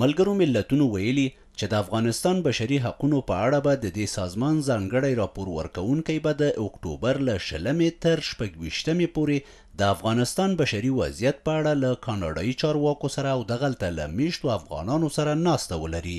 ملګرو ملتونو ویلي چې د افغانستان بشري حقوقو په اړه به د دې سازمان ځانګړی راپور ورکونکي به د اکتوبر له شلمې تر شپږویشتمې پورې د افغانستان بشري وضعیت په اړه له کاناډایي چارواکو سره او دغلته له میشتو افغانانو سره ناسته ولري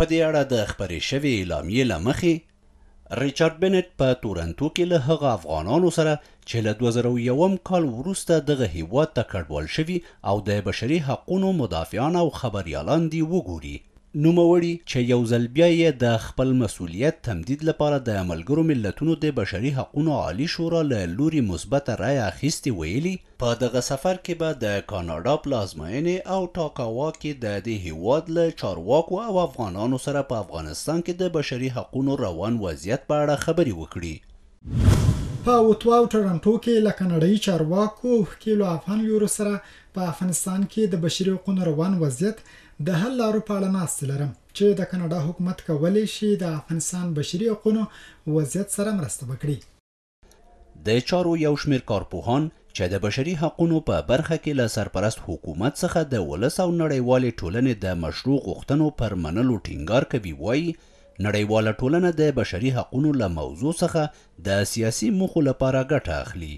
په دې اړه د خبرې شوې اعلامیې له مخې ریچارډ بنټ په تورنتو کې له هغه افغانانو سره چې له 2001 کال وروسته دغه هیواد ته کډوال شوي او د بشري حقوقو مدافعان او خبريالان دی وګوري نوموړي چې یو ځل بیا یې د خپل مسولیت تمدید لپاره د ملګرو ملتونو د بشري حقوقو عالی شورا له لوري مثبته رای اخیستي ویلي په دغه سفر کې به د کاناډا پلازماینې او ټاکاوا کې د دې هیواد له چارواکو او افغانانو سره په افغانستان کې د بشري حقوقو روان وضعیت په اړه خبرې وکړي په اوتوا او ټورنټو کې له کناډایي چارواکو وکیلو افغان یورو سره په افغانستان کې د بشري حقوقو روان وضعیت د حل لارو په اړه ناست لرم چې د کناډا حکومت کولی شي د افغانستان بشري حقوقو وضعیت سره مرسته وکړي د چارو یو شمیر کارپوهان چې د بشري حقوقو په برخه کې له سرپرست حکومت څخه د ولس او نړیوال ټولنې د مشروع غوښتنو پر منلو ټینګار کوي وایي نړیواله ټولنه د بشري حقوقو له موضوع څخه د سیاسي موخو لپاره ګټه اخلي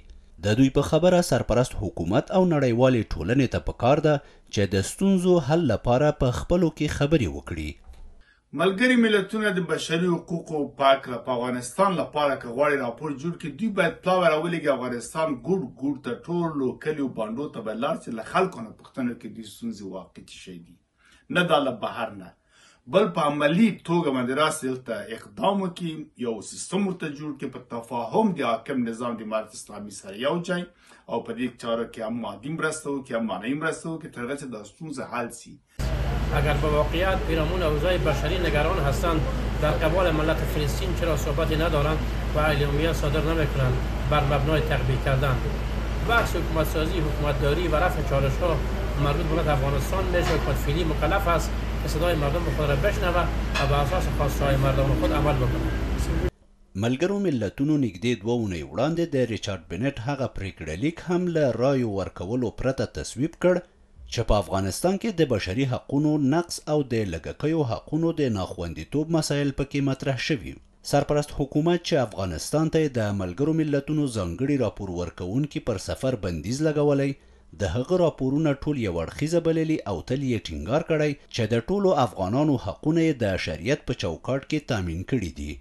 د دوی په خبره سرپرست حکومت او نړیوالې ټولنې ته پکار ده چې د ستونزو حل لپاره په خپلو کې خبرې وکړي ملګری ملتونه د بشري حقوقو پاک په افغانستان لپاره کغواړي راپور جوړ کړي دوی باید پلاور اولګي افغانستان ګډ ګډ ته ټول کلیو باندو ته بلار چې له خلکو نه پښتنه کې د ستونزې واقع شي نه د بهر نه بل په عملی توګه باندې راسي دلته اقدام وکي یو سیستم ورته جوړ کړي په تفاهم د حاکم نظام د مارت اسلامي سره یو ځای او په دې چارو کې هم مادي مرسته وکړي هم معنی مرسته وکړي ترڅو چې د ستونزې حل شي اگر به واقعیت پیرامون اوضاع بشری نگران هستند در قبال ملت فلسطین چرا صحبتی ندارند و اعلامیه صادر نمیکنند بر مبنای تقبیح کردن بحث حکومت سازی حکومت داری و رفع چالش ها مردم دولت افغانستان نیست و فعلی مکلف است که صدای مردم خود را بشنوه و به اساس خواسته های مردم خود عمل وکړي ملګرو ملتونو نږدې دوه اونۍ وړاندې د ریچارډ بنټ هغه پریکړه لیک هم له رایو ورکولو پرته تصویب کړ چې په افغانستان کې د بشري حقوقو نقص او د لګکیو حقوقو د ناخوندیتوب مسایل پکې مطرح شوي سرپرست حکومت چې افغانستان ته د ملګرو ملتونو ځانګړي راپور ورکونکو پر سفر بندیز لګولای د هغه راپورونه ټول یو اړخیزه بللي او تل یې ټینګار کړی چې د ټولو افغانانو حقونه د شریعت په چوکاټ کې تامین کړي دي